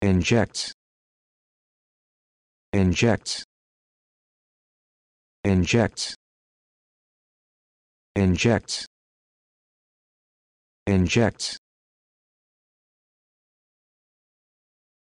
injects injects injects injects injects